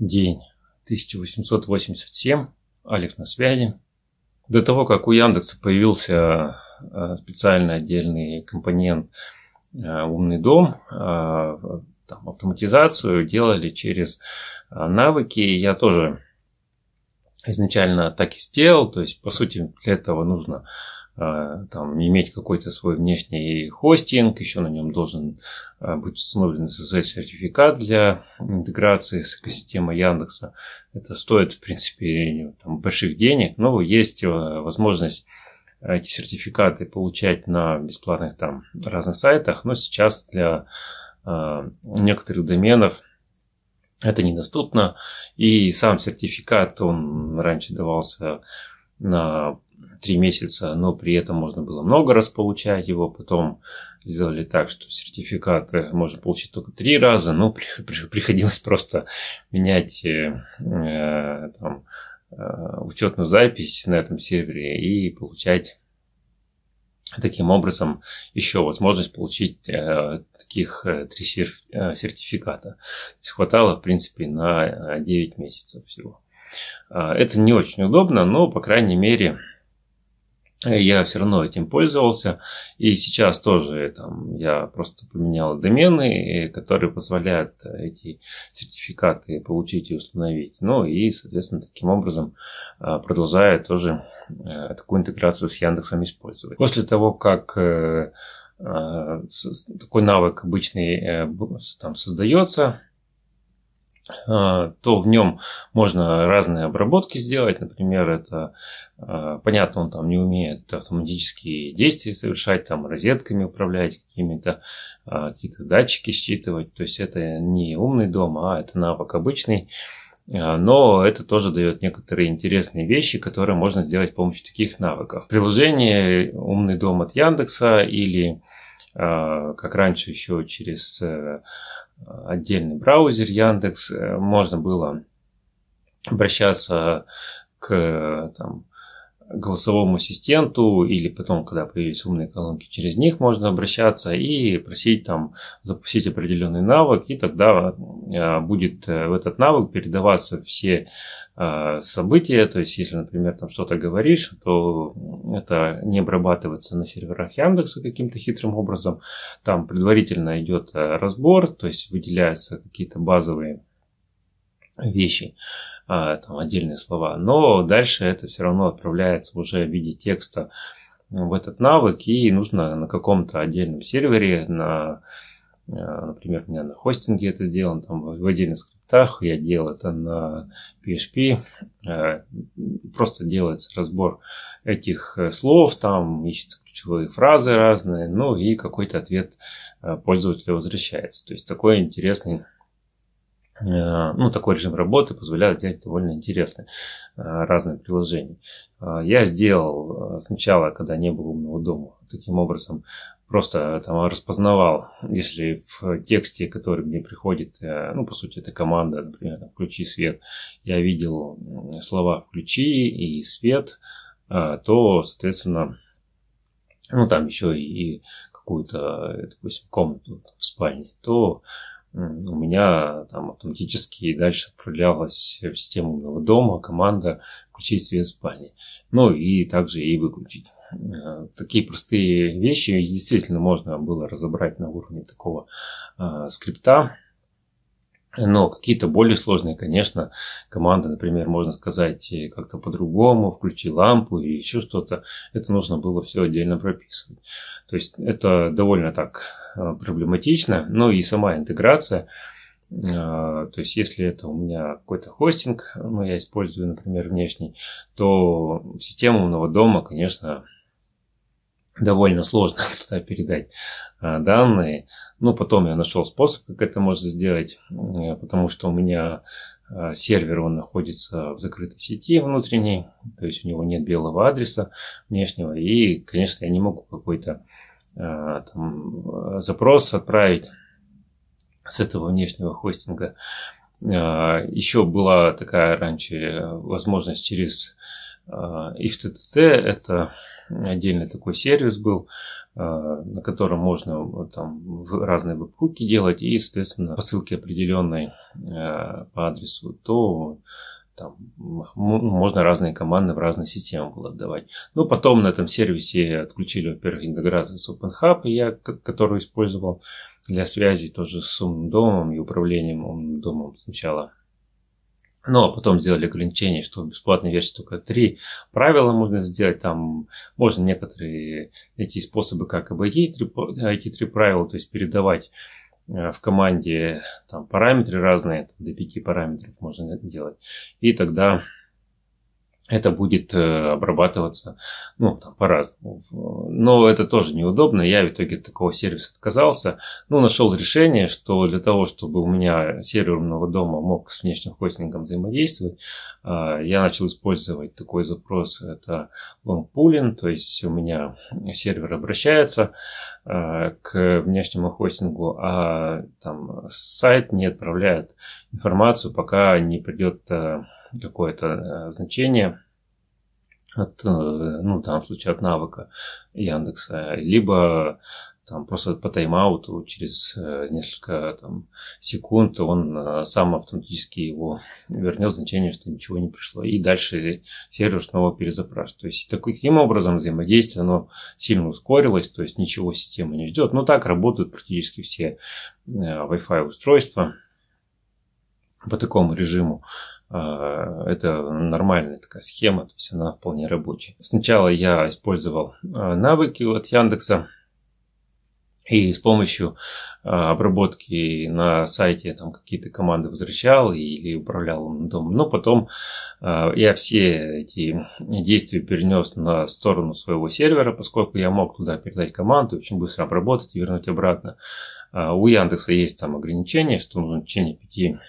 День 1887. Алекс на связи. До того, как у Яндекса появился э, специальный отдельный компонент э, «Умный дом», э, там, автоматизацию делали через навыки. Я тоже изначально так и сделал. То есть, по сути, для этого нужно Э, там, иметь какой-то свой внешний хостинг, еще на нем должен э, быть установлен SSL-сертификат для интеграции с экосистемой Яндекса. Это стоит, в принципе, там, больших денег, но есть э, возможность эти сертификаты получать на бесплатных там разных сайтах, но сейчас для э, некоторых доменов это недоступно, и сам сертификат, он раньше давался на три месяца, но при этом можно было много раз получать его. Потом сделали так, что сертификат можно получить только три раза, но приходилось просто менять э, э, там, э, учетную запись на этом сервере и получать таким образом еще возможность получить э, таких э, три сер- э, сертификата. То есть хватало, в принципе, на 9 месяцев всего. А, это не очень удобно, но, по крайней мере, я все равно этим пользовался. И сейчас тоже там, я просто поменял домены, э, которые позволяют э, эти сертификаты получить и установить. Ну и, соответственно, таким образом э, продолжаю тоже такую интеграцию с Яндексом использовать. После того, как такой навык обычный там создается, а, то в нем можно разные обработки сделать. Например, это а, понятно, он там не умеет автоматические действия совершать, там розетками управлять, какими-то а, какие-то датчики считывать. То есть это не умный дом, а это навык обычный. Но это тоже дает некоторые интересные вещи, которые можно сделать с помощью таких навыков. Приложение «Умный дом» от Яндекса или как раньше еще через э, отдельный браузер Яндекс, э, можно было обращаться к э, там, голосовому ассистенту или потом, когда появились умные колонки, через них можно обращаться и просить там запустить определенный навык, и тогда а, будет э, в этот навык передаваться все а, события, то есть если, например, там что-то говоришь, то это не обрабатывается на серверах Яндекса каким-то хитрым образом, там предварительно идет э, разбор, то есть выделяются какие-то базовые вещи, а, там отдельные слова. Но дальше это все равно отправляется уже в виде текста в этот навык, и нужно на каком-то отдельном сервере, на, а, например, у меня на хостинге это сделано, там в отдельных скриптах, я делал это на PHP, а, просто делается разбор этих э, слов, там ищется ключевые фразы разные, ну и какой-то ответ пользователя возвращается. То есть такой интересный Э, ну, такой режим работы позволяет делать довольно интересные э, разные приложения. Э, я сделал сначала, когда не было умного дома, таким образом просто там распознавал, если в тексте, который мне приходит, ну, по сути, это команда, например, «включи свет», я видел слова «включи» и «свет», то, соответственно, ну, там еще и какую-то, допустим, комнату в спальне, то у меня там автоматически дальше отправлялась в систему моего дома команда включить свет в спальне. Ну и также и выключить. Э, такие простые вещи действительно можно было разобрать на уровне такого э, скрипта, но какие-то более сложные, конечно, команды, например, можно сказать как-то по-другому, включи лампу и еще что-то. Это нужно было все отдельно прописывать. То есть это довольно так э, проблематично. Но ну и сама интеграция. Э, то есть, если это у меня какой-то хостинг, ну, я использую, например, внешний, то систему умного дома, конечно, довольно сложно туда передать а, данные. Ну потом я нашел способ, как это можно сделать, э, потому что у меня а, сервер, он находится в закрытой сети внутренней, то есть у него нет белого адреса внешнего, и, конечно, я не могу какой-то а, там, запрос отправить с этого внешнего хостинга. Еще была такая раньше возможность через IFTTT, это отдельный такой сервис был, э, на котором можно э, там разные веб-хуки делать и, соответственно, посылки определенной э, по адресу, то там, ну, можно разные команды в разные системы было отдавать. Но ну, потом на этом сервисе отключили, во-первых, интеграцию с OpenHub, я, которую использовал для связи тоже с умным домом и управлением умным домом сначала ну, а потом сделали ограничение, что в бесплатной версии только три правила можно сделать. Там можно некоторые найти способы, как обойти эти три правила, то есть передавать э, в команде там параметры разные, до пяти параметров можно делать. И тогда это будет э, обрабатываться ну, там, по-разному. Но это тоже неудобно. Я в итоге от такого сервиса отказался. Ну, нашел решение, что для того, чтобы у меня серверного дома мог с внешним хостингом взаимодействовать, э, я начал использовать такой запрос. Это long pooling, то есть у меня сервер обращается э, к внешнему хостингу, а там сайт не отправляет информацию, пока не придет э, какое-то э, значение от, э, ну, там, в случае от навыка Яндекса, либо там просто по тайм-ауту через несколько там, секунд он сам автоматически его вернет значение, что ничего не пришло. И дальше сервер снова перезапрашивает. То есть таким образом взаимодействие оно сильно ускорилось, то есть ничего система не ждет. Но так работают практически все Wi-Fi устройства по такому режиму. А, это нормальная такая схема, то есть она вполне рабочая. Сначала я использовал а, навыки от Яндекса, и с помощью а, обработки на сайте там какие-то команды возвращал или управлял дом. Но потом я все эти действия перенес на сторону своего сервера, поскольку я мог туда передать команду, очень быстро обработать и вернуть обратно. У Яндекса есть там ограничение, что нужно в течение 5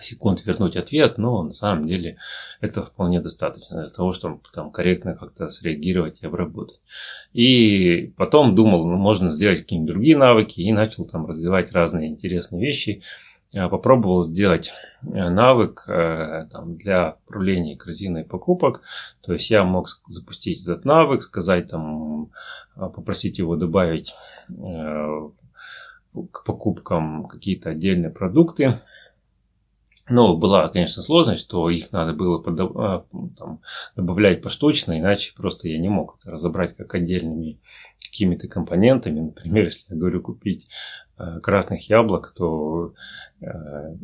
секунд вернуть ответ, но на самом деле это вполне достаточно для того, чтобы там корректно как-то среагировать и обработать. И потом думал, ну, можно сделать какие-нибудь другие навыки и начал там развивать разные интересные вещи. Я а, попробовал сделать э, навык э, там, для управления корзиной покупок. То есть я мог запустить этот навык, сказать там, а, попросить его добавить э, к покупкам какие-то отдельные продукты, но была, конечно, сложность, что их надо было подоб... А, там, добавлять поштучно, иначе просто я не мог это разобрать как отдельными какими-то компонентами. Например, если я говорю купить э, красных яблок, то э,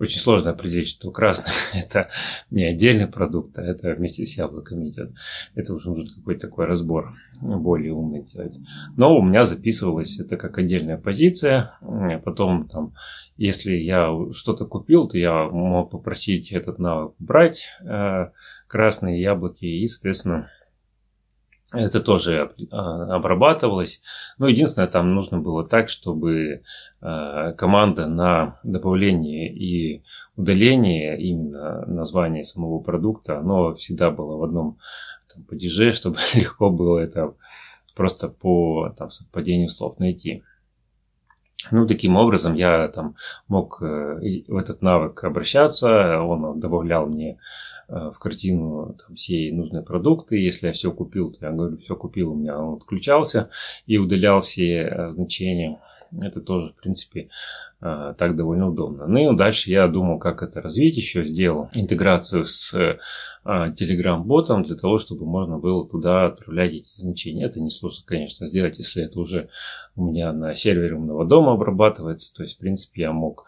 очень сложно определить, что красное это не отдельный продукт, а это вместе с яблоками идет. Это уже нужен какой-то такой разбор более умный делать. Но у меня записывалось это как отдельная позиция. А потом там, если я что-то купил, то я мог попросить этот навык брать э, красные яблоки и, соответственно, это тоже а, обрабатывалось. Но ну, единственное, там нужно было так, чтобы а, команда на добавление и удаление именно названия самого продукта, оно всегда было в одном там, падеже, чтобы легко было это просто по там, совпадению слов найти. Ну, таким образом я там мог э, в этот навык обращаться, он добавлял мне Э, в картину там, все нужные продукты. Если я все купил, то я говорю, все купил, у меня он отключался и удалял все э, значения. Это тоже, в принципе, э, так довольно удобно. Ну и дальше я думал, как это развить. Еще сделал интеграцию с Telegram-ботом для того, чтобы можно было туда отправлять эти значения. Это несложно, конечно, сделать, если это уже у меня на сервере умного дома обрабатывается. То есть, в принципе, я мог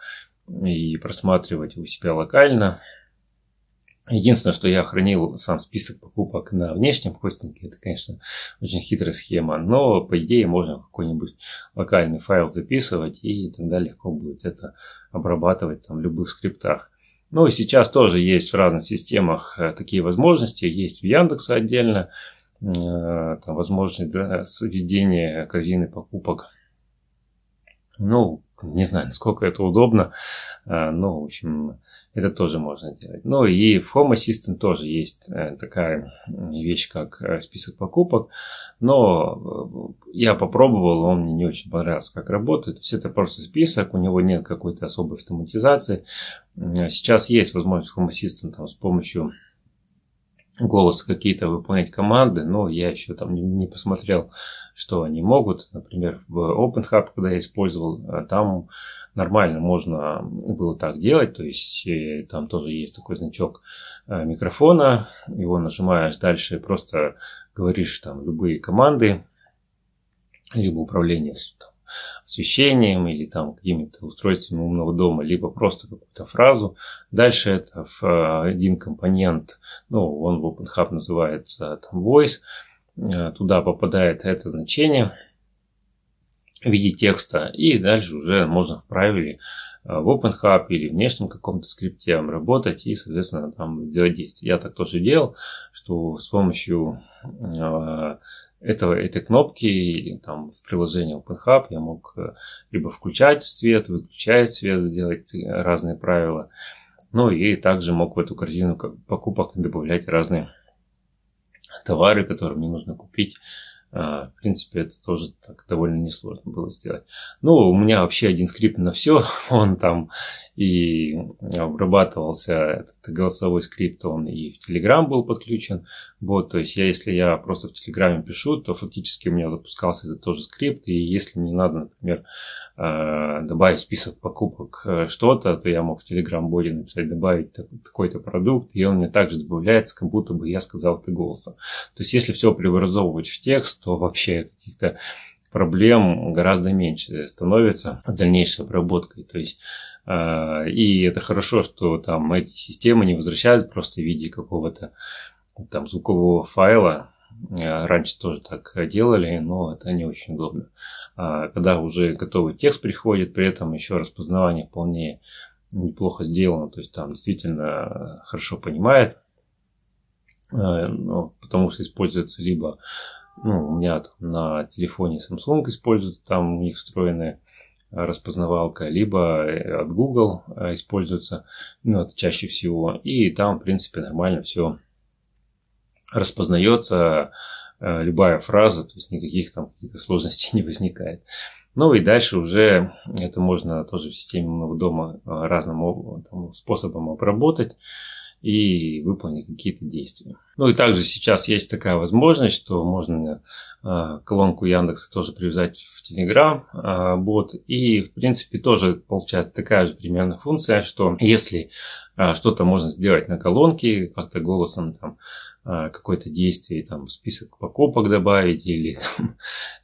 и просматривать у себя локально, Единственное, что я хранил сам список покупок на внешнем хостинге, это, конечно, очень хитрая схема, но, по идее, можно какой-нибудь локальный файл записывать, и тогда легко будет это обрабатывать там, в любых скриптах. Ну и сейчас тоже есть в разных системах э, такие возможности, есть в Яндекса отдельно, э, там возможность да, введения корзины покупок. Ну, не знаю, насколько это удобно, э, но, в общем, это тоже можно делать. Ну и в Home Assistant тоже есть э, такая вещь, как э, список покупок, но я попробовал, он мне не очень понравился, как работает. То есть это просто список, у него нет какой-то особой автоматизации. Сейчас есть возможность в Home Assistant там, с помощью Голос какие-то выполнять команды, но я еще там не посмотрел, что они могут. Например, в OpenHub, когда я использовал, э, там нормально можно было так делать, то есть э, там тоже есть такой значок э, микрофона, его нажимаешь дальше, просто говоришь там любые команды, либо управление освещением или там какими-то устройствами умного дома, либо просто какую-то фразу. Дальше это в э, один компонент, ну, он в OpenHub называется там voice, э, туда попадает это значение в виде текста, и дальше уже можно в правиле Э, в OpenHub или внешнем каком-то скрипте работать и, соответственно, там делать действия. Я так тоже делал, что с помощью э, этого, этой кнопки там, в приложении OpenHub я мог э, либо включать свет, выключать свет, делать разные правила. Ну и также мог в эту корзину покупок добавлять разные товары, которые мне нужно купить а, в принципе, это тоже так довольно несложно было сделать. Ну, у меня вообще один скрипт на все. Он там и обрабатывался, этот голосовой скрипт, он и в Telegram был подключен. Вот, то есть я, если я просто в Телеграме пишу, то фактически у меня запускался этот тоже скрипт. И если мне надо, например, а, добавить список покупок э, что-то, то я мог в Telegram-боде написать «добавить такой-то продукт», и он мне также добавляется, как будто бы я сказал это голосом. То есть если все преобразовывать в текст, то вообще каких-то проблем гораздо меньше становится с дальнейшей обработкой. То есть э, и это хорошо, что там эти системы не возвращают просто в виде какого-то там звукового файла. Э, раньше тоже так делали, но это не очень удобно. А когда уже готовый текст приходит, при этом еще распознавание вполне неплохо сделано, то есть там действительно э, хорошо понимает, потому что используется либо ну, у меня там на телефоне Samsung используют, там у них встроенная э, распознавалка, либо э, от Google э, используется, ну, это чаще всего, и там, в принципе, нормально все распознается, любая фраза, то есть никаких там каких-то сложностей не возникает. Ну и дальше уже это можно тоже в системе умного дома разным там, способом обработать и выполнить какие-то действия. Ну и также сейчас есть такая возможность, что можно а, колонку Яндекса тоже привязать в Telegram а, бот. И, в принципе, тоже получается такая же примерно функция, что если а, что-то можно сделать на колонке, как-то голосом там какое-то действие, там список покупок добавить или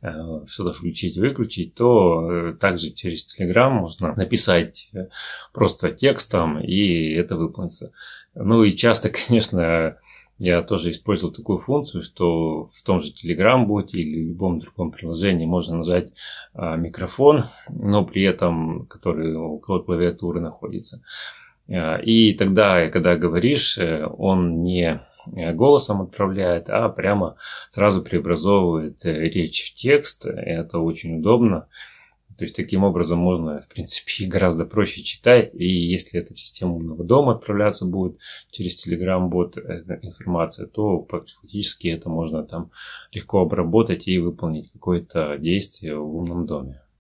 там, что-то включить, выключить, то э, также через Telegram можно написать э, просто текстом и это выполнится. Ну и часто, конечно, я тоже использовал такую функцию, что в том же Telegram-боте или любом другом приложении можно нажать а, микрофон, но при этом, который около клавиатуры находится. А, и тогда, когда говоришь, э, он не э, голосом отправляет, а прямо сразу преобразовывает э, речь в текст. Это очень удобно. То есть таким образом можно, в принципе, гораздо проще читать. И если это в систему умного дома отправляться будет через Telegram-бот э, информация, то фактически это можно там легко обработать и выполнить какое-то действие в умном доме.